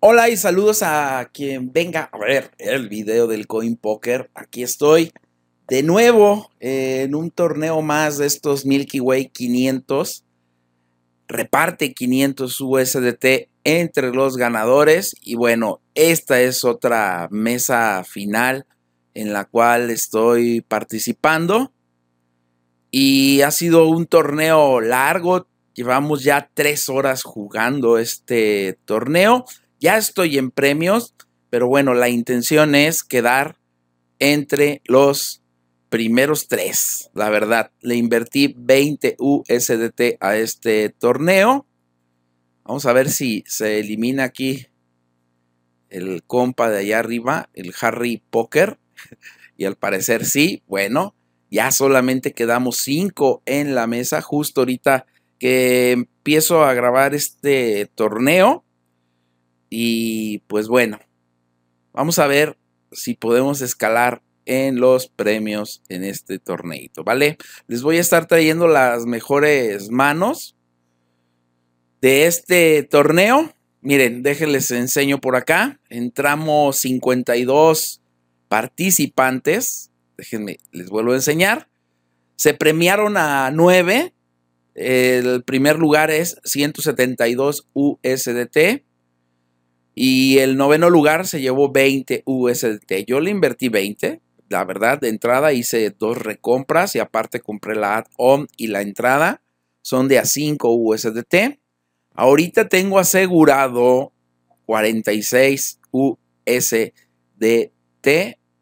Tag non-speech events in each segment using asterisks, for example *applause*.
Hola y saludos a quien venga a ver el video del Coin Poker. Aquí estoy de nuevo eh, en un torneo más de estos Milky Way 500. Reparte 500 USDT entre los ganadores y bueno, esta es otra mesa final en la cual estoy participando. Y ha sido un torneo largo, llevamos ya tres horas jugando este torneo. Ya estoy en premios, pero bueno, la intención es quedar entre los primeros tres. La verdad, le invertí 20 USDT a este torneo. Vamos a ver si se elimina aquí el compa de allá arriba, el Harry Poker. *laughs* y al parecer sí, bueno, ya solamente quedamos cinco en la mesa justo ahorita que empiezo a grabar este torneo. Y pues bueno, vamos a ver si podemos escalar en los premios en este torneito, ¿vale? Les voy a estar trayendo las mejores manos de este torneo. Miren, déjenles enseño por acá. Entramos 52 participantes. Déjenme, les vuelvo a enseñar. Se premiaron a 9. El primer lugar es 172 USDT. Y el noveno lugar se llevó 20 USDT. Yo le invertí 20. La verdad, de entrada hice dos recompras y aparte compré la add-on y la entrada. Son de a 5 USDT. Ahorita tengo asegurado 46 USDT.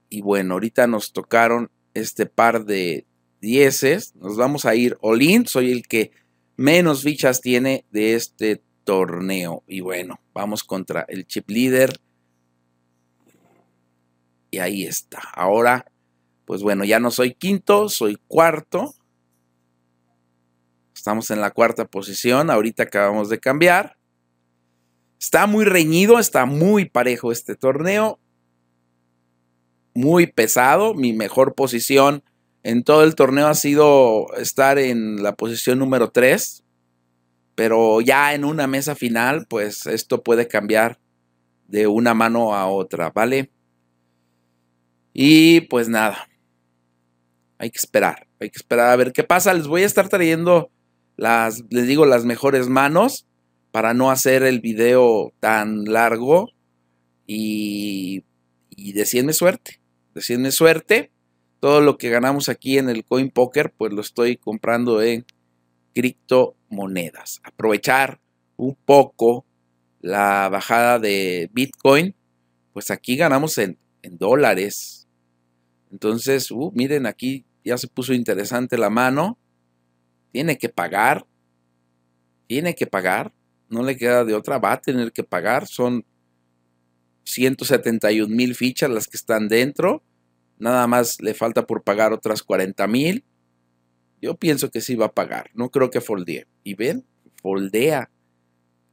Y bueno, ahorita nos tocaron este par de dieces. Nos vamos a ir all in. Soy el que menos fichas tiene de este torneo. Y bueno, vamos contra el chip líder. Y ahí está. Ahora, pues bueno, ya no soy quinto, soy cuarto. Estamos en la cuarta posición. Ahorita acabamos de cambiar. Está muy reñido, está muy parejo este torneo. Muy pesado. Mi mejor posición en todo el torneo ha sido estar en la posición número 3. Pero ya en una mesa final, pues esto puede cambiar de una mano a otra, ¿vale? Y pues nada, hay que esperar, hay que esperar a ver qué pasa. Les voy a estar trayendo las, les digo, las mejores manos para no hacer el video tan largo y, y suerte, decirme suerte. Todo lo que ganamos aquí en el Coin Poker, pues lo estoy comprando en Cripto monedas. Aprovechar un poco la bajada de Bitcoin, pues aquí ganamos en, dólares. Entonces, uh, miren, aquí ya se puso interesante la mano. Tiene que pagar. Tiene que pagar. No le queda de otra. Va a tener que pagar. Son 171 mil fichas las que están dentro. Nada más le falta por pagar otras 40 mil. Yo pienso que sí va a pagar. No creo que foldee. Y ven, foldea.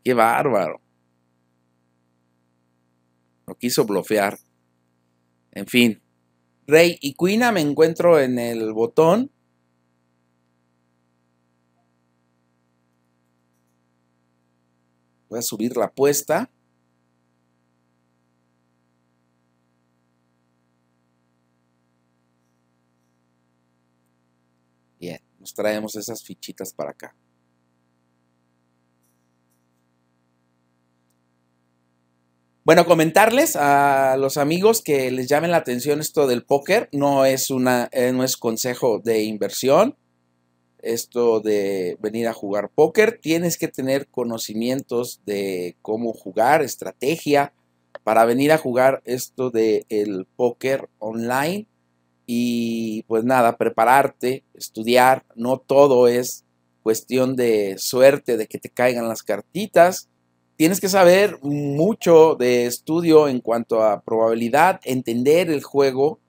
Qué bárbaro. No quiso bloquear. En fin. Rey y Cuina me encuentro en el botón. Voy a subir la apuesta. nos traemos esas fichitas para acá. Bueno, comentarles a los amigos que les llamen la atención esto del póker. No es, una, eh, no es consejo de inversión. Esto de venir a jugar póker. Tienes que tener conocimientos de cómo jugar, estrategia. Para venir a jugar esto del el póker online y pues nada, prepararte, estudiar, no todo es cuestión de suerte, de que te caigan las cartitas. Tienes que saber mucho de estudio en cuanto a probabilidad, entender el juego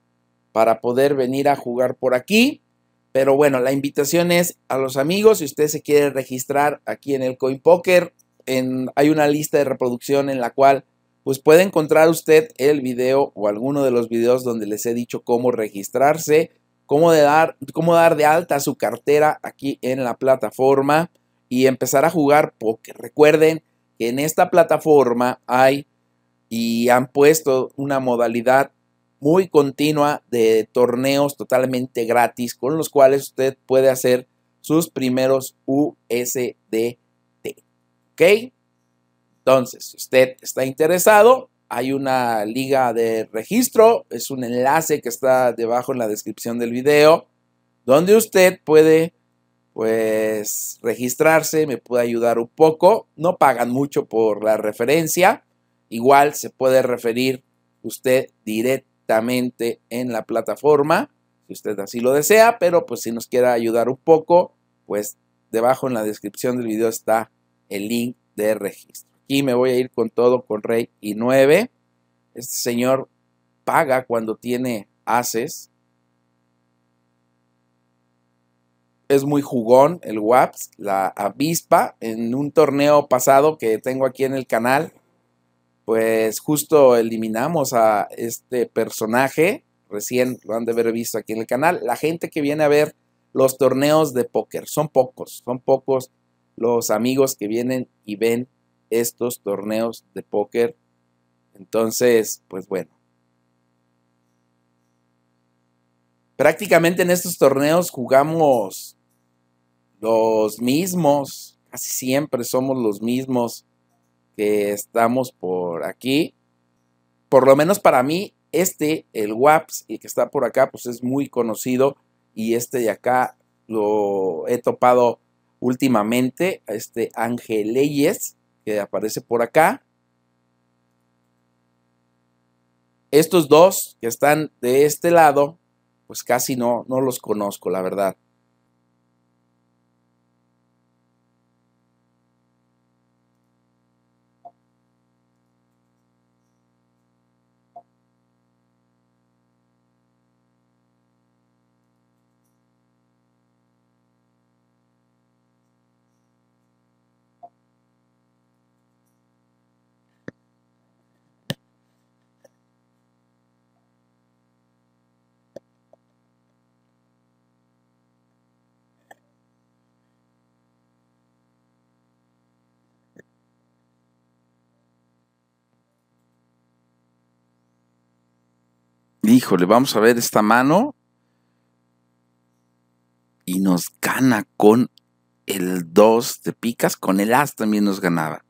para poder venir a jugar por aquí. Pero bueno, la invitación es a los amigos, si usted se quiere registrar aquí en el CoinPoker, en, hay una lista de reproducción en la cual pues puede encontrar usted el video o alguno de los videos donde les he dicho cómo registrarse, cómo, dar, cómo dar de alta su cartera aquí en la plataforma y empezar a jugar porque recuerden que en esta plataforma hay y han puesto una modalidad muy continua de torneos totalmente gratis con los cuales usted puede hacer sus primeros USDT. ¿Ok? Entonces, si usted está interesado, hay una liga de registro, es un enlace que está debajo en la descripción del video, donde usted puede pues registrarse, me puede ayudar un poco, no pagan mucho por la referencia, igual se puede referir usted directamente en la plataforma, si usted así lo desea, pero pues si nos quiere ayudar un poco, pues debajo en la descripción del video está el link de registro. Aquí me voy a ir con todo, con rey y 9. Este señor paga cuando tiene haces. Es muy jugón el WAPS, la avispa. En un torneo pasado que tengo aquí en el canal, pues justo eliminamos a este personaje. Recién lo han de haber visto aquí en el canal. La gente que viene a ver los torneos de póker, son pocos, son pocos los amigos que vienen y ven estos torneos de póker. Entonces, pues bueno. Prácticamente en estos torneos jugamos los mismos, casi siempre somos los mismos que estamos por aquí. Por lo menos para mí, este, el WAPS, y que está por acá, pues es muy conocido y este de acá lo he topado últimamente, este leyes que aparece por acá. Estos dos que están de este lado, pues casi no, no los conozco, la verdad. híjole, vamos a ver esta mano. Y nos gana con el 2 de picas, con el as también nos ganaba.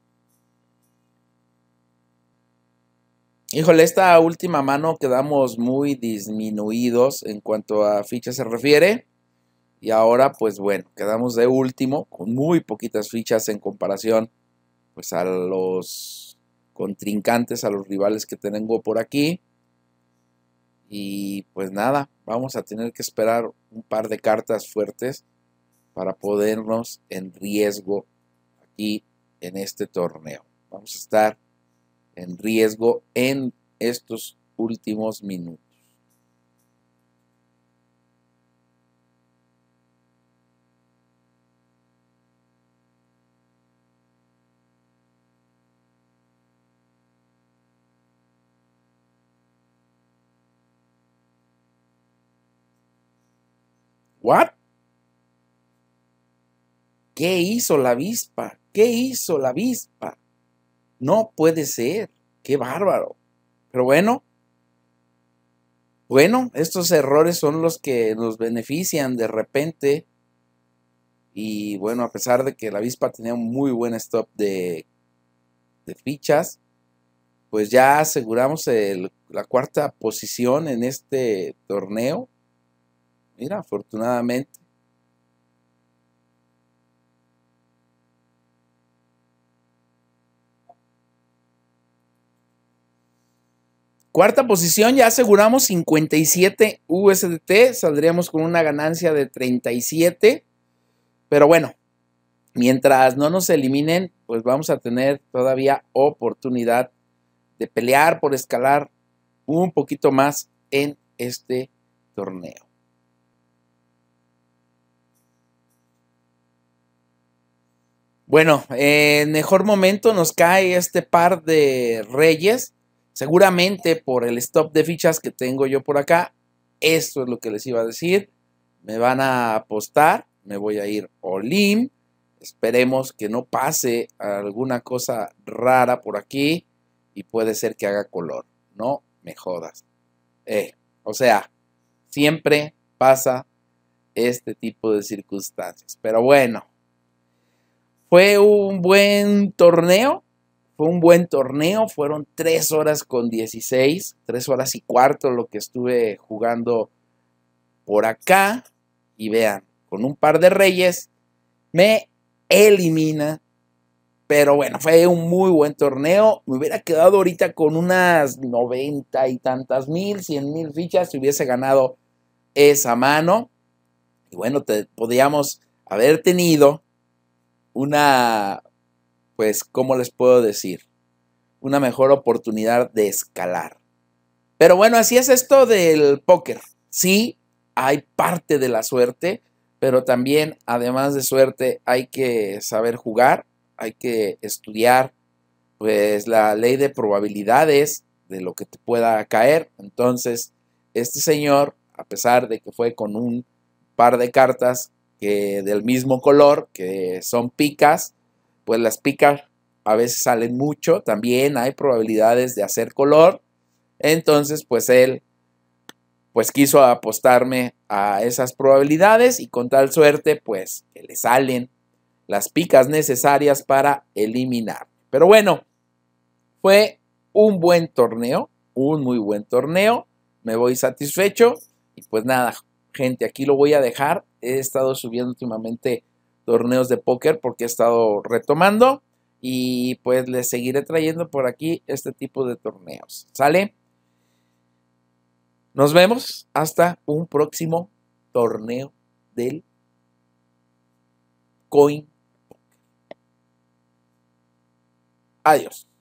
Híjole, esta última mano quedamos muy disminuidos en cuanto a fichas se refiere. Y ahora, pues bueno, quedamos de último con muy poquitas fichas en comparación pues a los contrincantes, a los rivales que tengo por aquí. Y pues nada, vamos a tener que esperar un par de cartas fuertes para podernos en riesgo aquí en este torneo. Vamos a estar en riesgo en estos últimos minutos. ¿Qué hizo la avispa? ¿Qué hizo la avispa? No puede ser. Qué bárbaro. Pero bueno, bueno, estos errores son los que nos benefician de repente. Y bueno, a pesar de que la avispa tenía un muy buen stop de, fichas, pues ya aseguramos la cuarta posición en este torneo. Mira, afortunadamente. Cuarta posición, ya aseguramos 57 USDT, saldríamos con una ganancia de 37, pero bueno, mientras no nos eliminen, pues vamos a tener todavía oportunidad de pelear por escalar un poquito más en este torneo. Bueno, en mejor momento nos cae este par de reyes. Seguramente por el stop de fichas que tengo yo por acá. Esto es lo que les iba a decir. Me van a apostar. Me voy a ir Olim. Esperemos que no pase alguna cosa rara por aquí. Y puede ser que haga color. No me jodas. Eh, o sea, siempre pasa este tipo de circunstancias. Pero bueno, fue un buen torneo, fue un buen torneo, fueron 3 horas con 16, 3 horas y cuarto lo que estuve jugando por acá. Y vean, con un par de reyes me elimina. Pero bueno, fue un muy buen torneo. Me hubiera quedado ahorita con unas 90 y tantas mil, 100 mil fichas si hubiese ganado esa mano. Y bueno, te, podíamos haber tenido una, pues, ¿cómo les puedo decir? Una mejor oportunidad de escalar. Pero bueno, así es esto del póker. Sí, hay parte de la suerte, pero también, además de suerte, hay que saber jugar, hay que estudiar, pues, la ley de probabilidades de lo que te pueda caer. Entonces, este señor, a pesar de que fue con un par de cartas que del mismo color, que son picas, pues las picas a veces salen mucho, también hay probabilidades de hacer color. Entonces, pues él pues quiso apostarme a esas probabilidades y con tal suerte, pues le salen las picas necesarias para eliminar. Pero bueno, fue un buen torneo, un muy buen torneo, me voy satisfecho y pues nada, gente, aquí lo voy a dejar. He estado subiendo últimamente torneos de póker porque he estado retomando y pues les seguiré trayendo por aquí este tipo de torneos. ¿Sale? Nos vemos hasta un próximo torneo del Coin. Adiós.